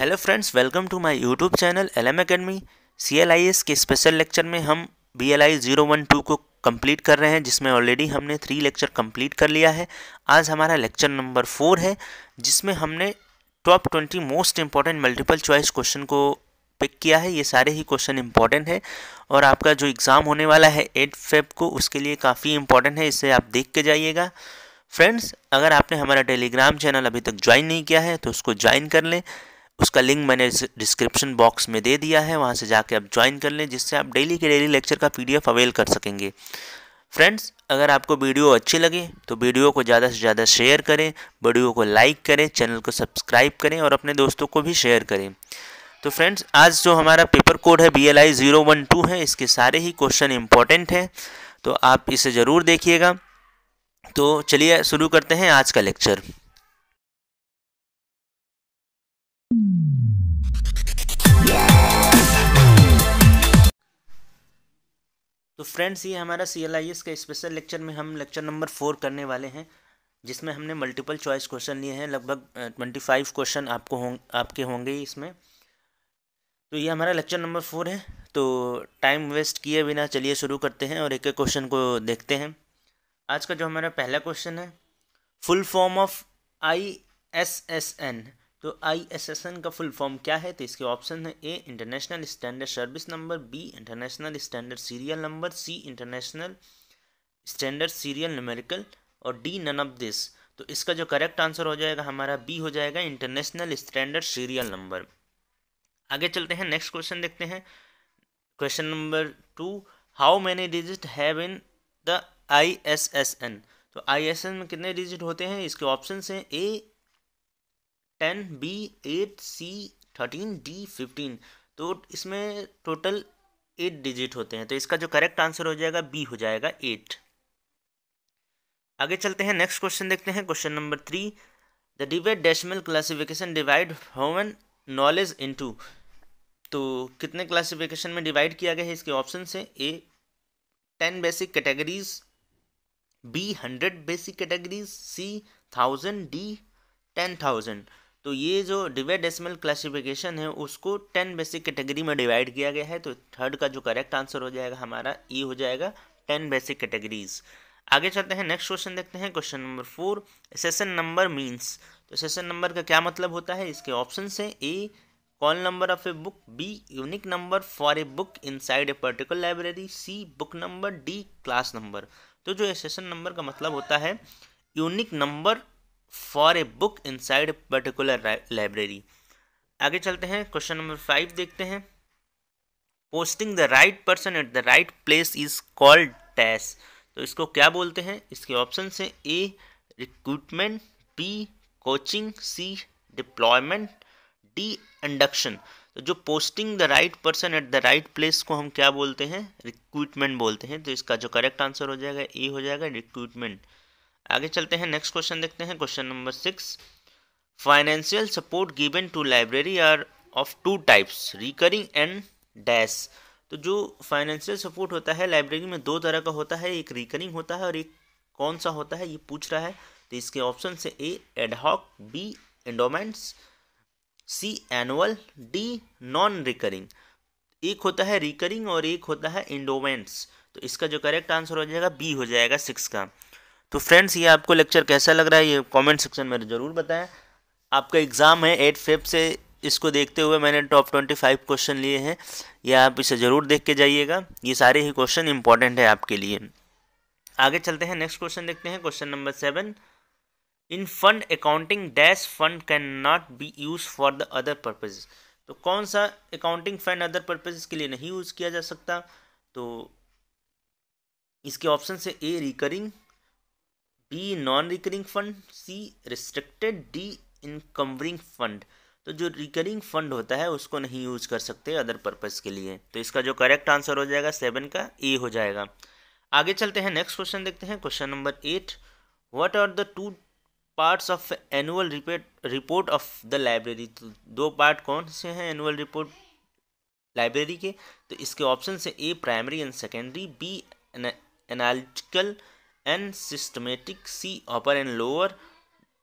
hello friends welcome to my YouTube channel L M academy C L I S के special lecture में हम B L I zero one two को complete कर रहे हैं जिसमें ऑलरेडी हमने थ्री लेक्चर कंप्लीट कर लिया है आज हमारा लेक्चर नंबर फोर है जिसमें हमने top twenty most important multiple choice question को पिक किया है ये सारे ही क्वेश्चन इंपॉर्टेंट है और आपका जो एग्ज़ाम होने वाला है एट फेब को उसके लिए काफ़ी इंपॉर्टेंट है इसे आप देख के जाइएगा फ्रेंड्स अगर आपने हमारा टेलीग्राम चैनल अभी तक ज्वाइन नहीं किया है तो उसको ज्वाइन कर लें उसका लिंक मैंने डिस्क्रिप्शन बॉक्स में दे दिया है वहाँ से जाके आप ज्वाइन कर लें जिससे आप डेली के डेली लेक्चर का पी अवेल कर सकेंगे फ्रेंड्स अगर आपको वीडियो अच्छी लगे तो वीडियो को ज़्यादा से ज़्यादा शेयर करें वीडियो को लाइक करें चैनल को सब्सक्राइब करें और अपने दोस्तों को भी शेयर करें तो फ्रेंड्स आज जो हमारा पेपर कोड है B L I zero one two है इसके सारे ही क्वेश्चन इंपॉर्टेंट हैं तो आप इसे ज़रूर देखिएगा तो चलिए शुरू करते हैं आज का लेक्चर तो फ्रेंड्स ये हमारा सी एल आई एस का स्पेशल लेक्चर में हम लेक्चर नंबर फोर करने वाले हैं जिसमें हमने मल्टीपल चॉइस क्वेश्चन लिए हैं लगभग ट्वेंटी फाइव क्वेश्चन आपको हों आपके होंगे इसमें तो ये हमारा लेक्चर नंबर फोर है तो टाइम वेस्ट किए बिना चलिए शुरू करते हैं और एक एक क्वेश्चन को देखते हैं आज का जो हमारा पहला क्वेश्चन है full form of I S S N तो आईएसएसएन का फुल फॉर्म क्या है तो इसके ऑप्शन है A international standard service number B international standard serial number C international standard serial numerical और डी नन ऑफ दिस तो इसका जो करेक्ट आंसर हो जाएगा हमारा बी हो जाएगा इंटरनेशनल स्टैंडर्ड सीरियल नंबर आगे चलते हैं नेक्स्ट क्वेश्चन देखते हैं question number two how many digit have in the I S S N तो आई एस एन में कितने डिजिट होते हैं इसके ऑप्शन हैं A ten B eight C thirteen D fifteen तो इसमें टोटल एट डिजिट होते हैं तो इसका जो करेक्ट आंसर हो जाएगा बी हो जाएगा एट आगे चलते हैं नेक्स्ट क्वेश्चन देखते हैं question number three the divide decimal classification divide human knowledge into तो कितने क्लासिफिकेशन में डिवाइड किया गया है इसके ऑप्शन है A ten basic categories B hundred basic categories C thousand D ten thousand तो ये जो डिवाइड डेसिमल क्लासिफिकेशन है उसको टेन बेसिक कैटेगरी में डिवाइड किया गया है तो थर्ड का जो करेक्ट आंसर हो जाएगा हमारा ई e हो जाएगा टेन बेसिक कैटेगरीज आगे चलते हैं नेक्स्ट क्वेश्चन देखते हैं question number four session number means तो सेशन नंबर का क्या मतलब होता है इसके ऑप्शन है A call number of a book B unique number for a book inside a particular library C book number D class number तो जो सेशन नंबर का मतलब होता है unique number for a book inside particular library आगे चलते हैं question number five देखते हैं posting the right person at the right place is called टैस तो इसको क्या बोलते हैं इसके ऑप्शन है A recruitment B coaching C deployment D induction तो जो posting the right person at the right place को हम क्या बोलते हैं रिक्रूटमेंट बोलते हैं तो इसका जो करेक्ट आंसर हो जाएगा ए हो जाएगा रिक्रूटमेंट आगे चलते हैं नेक्स्ट क्वेश्चन देखते हैं question number six financial support given to library are of two types recurring and dash तो जो फाइनेंशियल सपोर्ट होता है लाइब्रेरी में दो तरह का होता है एक रिकरिंग होता है और एक कौन सा होता है ये पूछ रहा है तो इसके ऑप्शन से A ad hoc B endowments C annual D non recurring एक होता है रिकरिंग और एक होता है इंडोमेंट्स तो इसका जो करेक्ट आंसर हो जाएगा बी हो जाएगा सिक्स का तो फ्रेंड्स ये आपको लेक्चर कैसा लग रहा है ये कमेंट सेक्शन में ज़रूर बताएं आपका एग्ज़ाम है एट फेफ से इसको देखते हुए मैंने टॉप ट्वेंटी फाइव क्वेश्चन लिए हैं ये आप इसे ज़रूर देख के जाइएगा ये सारे ही क्वेश्चन इंपॉर्टेंट है आपके लिए आगे चलते हैं नेक्स्ट क्वेश्चन देखते हैं question number seven in fund accounting dash fund can not be use for the other purposes तो कौन सा अकाउंटिंग फंड अदर पर्पजेज के लिए नहीं यूज़ किया जा सकता तो इसके ऑप्शन से A recurring B non recurring fund C restricted D incoming fund तो जो रिकरिंग फंड होता है उसको नहीं यूज कर सकते अदर पर्पज़ के लिए तो इसका जो करेक्ट आंसर हो जाएगा सेवन का ए हो जाएगा आगे चलते हैं नेक्स्ट क्वेश्चन देखते हैं question number eight what are the two parts of annual report of the library तो दो पार्ट कौन से हैं एनुअल रिपोर्ट लाइब्रेरी के तो इसके ऑप्शन से A primary and secondary B analytical and systematic C upper and lower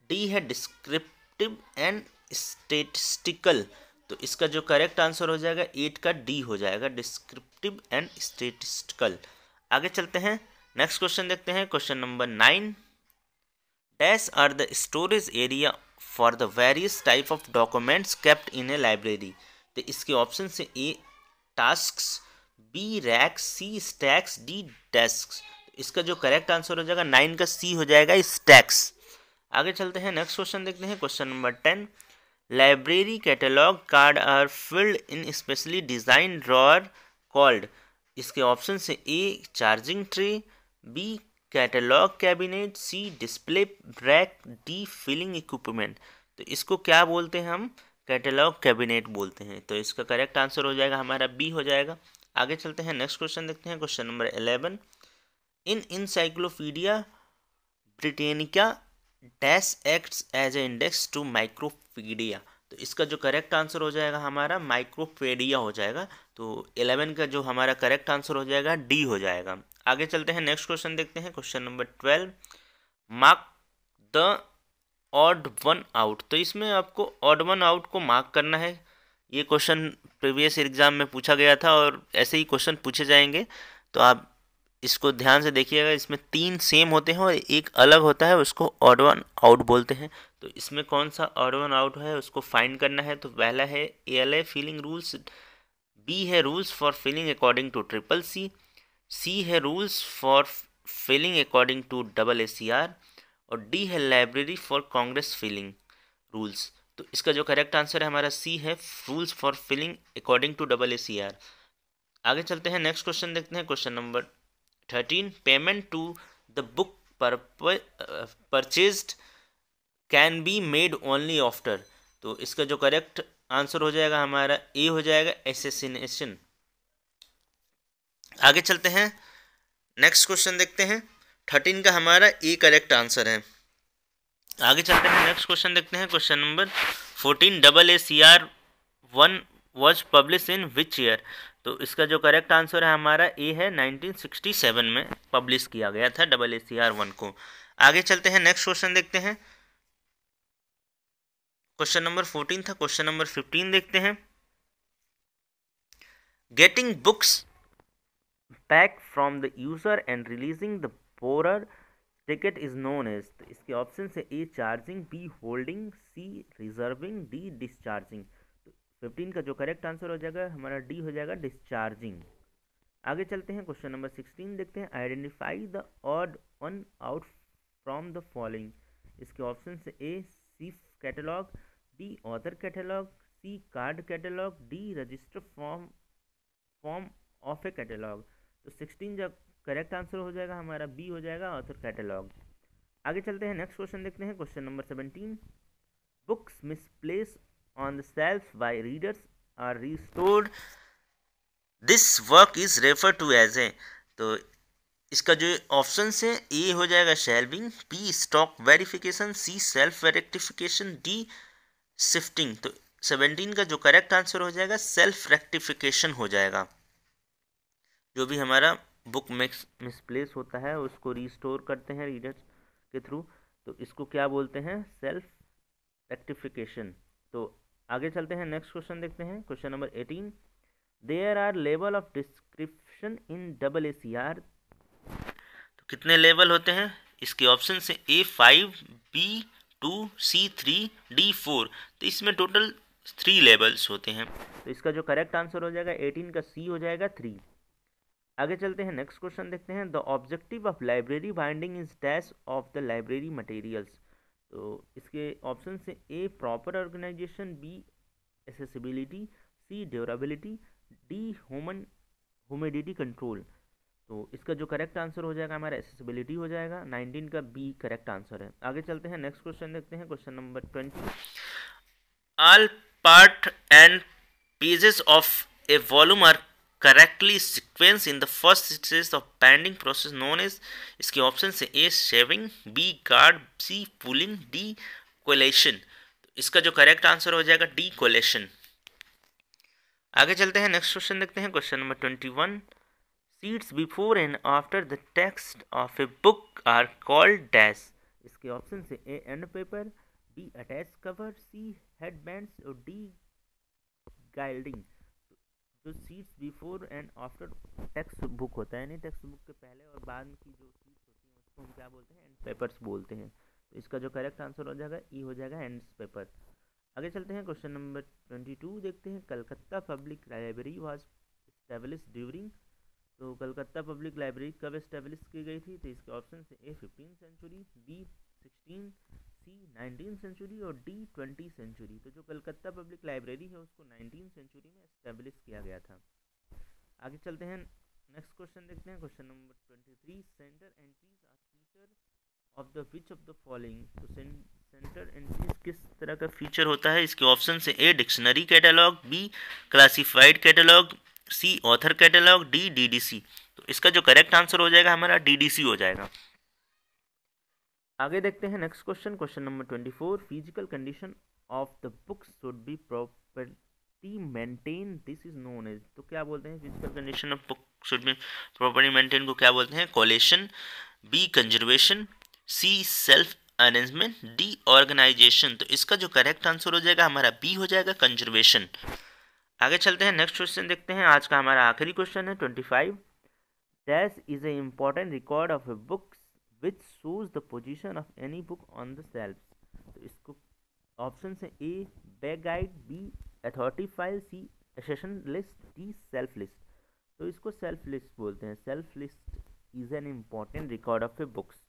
D है डिस्क्रिप्टिव एंड स्टेटिस्टिकल तो इसका जो करेक्ट आंसर हो जाएगा एट का डी हो जाएगा डिस्क्रिप्टिव एंड स्टेटिस्टिकल आगे चलते हैं नेक्स्ट क्वेश्चन देखते हैं question number nine dash are the storage area for the various type of documents kept in a library तो इसके ऑप्शन से A task B racks C stacks D desk इसका जो करेक्ट आंसर हो जाएगा nine का सी हो जाएगा स्टैक्स आगे चलते हैं नेक्स्ट क्वेश्चन देखते हैं question number ten library catalogue card are filled in specially design drawer called इसके ऑप्शन से A charging tray B catalogue cabinet C display rack D filing equipment तो इसको क्या बोलते हैं हम कैटलॉग कैबिनेट बोलते हैं तो इसका करेक्ट आंसर हो जाएगा हमारा बी हो जाएगा आगे चलते हैं नेक्स्ट क्वेश्चन देखते हैं question number eleven in encyclopaedia Britannica dash acts as a index to micropaedia तो इसका जो करेक्ट आंसर हो जाएगा हमारा माइक्रोपेडिया हो जाएगा तो इलेवन का जो हमारा करेक्ट आंसर हो जाएगा डी हो जाएगा आगे चलते हैं नेक्स्ट क्वेश्चन देखते हैं question number twelve mark the odd one out तो इसमें आपको ऑड वन आउट को मार्क करना है ये क्वेश्चन प्रीवियस एग्जाम में पूछा गया था और ऐसे ही क्वेश्चन पूछे जाएंगे तो आप इसको ध्यान से देखिएगा इसमें तीन सेम होते हैं और एक अलग होता है उसको ऑड वन आउट बोलते हैं तो इसमें कौन सा ऑड वन आउट है उसको फाइंड करना है तो पहला है A L A filing rules B है rules for filing according to triple C C है rules for filing according to double A C R और डी है library for congress filing rules तो इसका जो करेक्ट आंसर है हमारा C है rules for filing according to double A C R आगे चलते हैं नेक्स्ट क्वेश्चन देखते हैं question number thirteen payment to the book purchase can be made only after तो इसका जो करेक्ट आंसर हो जाएगा हमारा ए हो जाएगा एसेसिनेशन आगे चलते हैं नेक्स्ट क्वेश्चन देखते हैं थर्टीन का हमारा ए करेक्ट आंसर है आगे चलते हैं नेक्स्ट क्वेश्चन देखते हैं question number fourteen double A C R one was publish in which year तो इसका जो करेक्ट आंसर है हमारा ए है 1967 में पब्लिश किया गया था double A C R one को आगे चलते हैं नेक्स्ट क्वेश्चन देखते हैं क्वेश्चन नंबर फोर्टीन था क्वेश्चन नंबर फिफ्टीन देखते हैं getting books back from the user and releasing the borrower ticket is known as इसके ऑप्शन है A charging B holding C reserving D discharging fifteen का जो correct answer हो जाएगा हमारा डी हो जाएगा डिस्चार्जिंग आगे चलते हैं क्वेश्चन नंबर सिक्सटीन देखते हैं identify the odd one out from the following इसके option A C catalogue D author catalogue C card catalogue D register form form of a catalogue तो सिक्सटीन जब करेक्ट आंसर हो जाएगा हमारा B हो जाएगा ऑथर कैटलॉग आगे चलते हैं नेक्स्ट क्वेश्चन देखते हैं question number seventeen books misplace on the shelf by readers are restored this work is referred to as a तो इसका जो ऑप्शन है ए हो जाएगा shelving B stock verification C shelf rectification D shifting तो seventeen का जो correct answer हो जाएगा सेल्फ रेक्टिफिकेशन हो जाएगा जो भी हमारा बुक मिक्स मिसप्लेस होता है उसको रिस्टोर करते हैं रीडर्स के थ्रू तो इसको क्या बोलते हैं सेल्फ रेक्टिफिकेशन तो आगे चलते हैं नेक्स्ट क्वेश्चन देखते हैं question number eighteen there are level of description in double A C R तो कितने लेवल होते हैं इसके ऑप्शन से A five B two C three D four तो इसमें टोटल थ्री लेवल्स होते हैं तो इसका जो करेक्ट आंसर हो जाएगा एटीन का सी हो जाएगा थ्री आगे चलते हैं नेक्स्ट क्वेश्चन देखते हैं the objective of library binding is dash of the library materials तो इसके ऑप्शन से A proper organisation B accessibility C durability D human humidity control तो इसका जो करेक्ट आंसर हो जाएगा हमारा एसेसिबिलिटी हो जाएगा नाइनटीन का बी करेक्ट आंसर है आगे चलते हैं नेक्स्ट क्वेश्चन देखते हैं question number twenty all part and pieces of a volume are correctly sequenced in the first stages of banding process known as इसके ऑप्शन से A shaving B guard C pulling D collation इसका जो correct answer हो जाएगा D coalition आगे चलते हैं next question देखते हैं question number twenty one sheets before and after the text of a book are called dash इसके ऑप्शन से A end paper B attach cover C head और डी जो sheets before and after text book होता है यानी text book के पहले और बाद की जो सीट्स होती हैं उसको हम क्या बोलते हैं एंड पेपर्स बोलते हैं तो इसका जो करेक्ट आंसर हो जाएगा ई e हो जाएगा एंड पेपर आगे चलते हैं क्वेश्चन नंबर ट्वेंटी टू देखते हैं Calcutta public library was establish during तो कलकत्ता पब्लिक लाइब्रेरी कब इस्टेब्लिश की गई थी तो इसके option A fifteen century B sixteen C nineteen century और डी ट्वेंटी सेंचुरी तो जो कलकत्ता पब्लिक लाइब्रेरी है उसको नाइनटीन सेंचुरी में इस्टेब्लिश किया गया था आगे चलते हैं नेक्स्ट क्वेश्चन देखते हैं question number twenty three centre entries are feature of the which of the following तो सेंटर एंट्रीज किस तरह का फीचर होता है इसके ऑप्शन से A dictionary catalogue B classified catalogue C author catalogue D DDC तो इसका जो करेक्ट आंसर हो जाएगा हमारा डीडीसी हो जाएगा आगे देखते हैं next question question number twenty four physical condition of the books should be properly maintain this is known as तो क्या बोलते हैं physical condition of book should be properly maintain को क्या बोलते हैं collation B conservation C shelf arrangement D organisation तो इसका जो करेक्ट आंसर हो जाएगा हमारा बी हो जाएगा कंजर्वेशन आगे चलते हैं नेक्स्ट क्वेश्चन देखते हैं आज का हमारा आखिरी क्वेश्चन है twenty five this is a important record of a book which shows the position of any book on the shelf तो इसको ऑप्शन है A back guide B authority file C accession list D shelf list तो इसको shelf list बोलते हैं shelf list is an important record of a books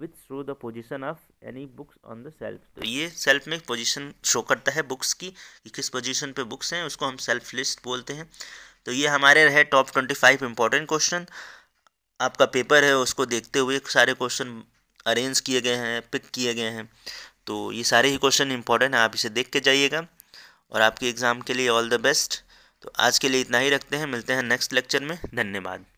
with show the position of any books on the shelf तो ये self में position show करता है books की कि किस पोजिशन पे बुक्स हैं उसको हम सेल्फ लिस्ट बोलते हैं तो ये हमारे रहे top twenty five important question आपका पेपर है उसको देखते हुए सारे क्वेश्चन अरेंज किए गए हैं पिक किए गए हैं तो ये सारे ही क्वेश्चन इंपॉर्टेंट हैं आप इसे देख के जाइएगा और आपके एग्ज़ाम के लिए ऑल द बेस्ट तो आज के लिए इतना ही रखते हैं मिलते हैं नेक्स्ट लेक्चर में धन्यवाद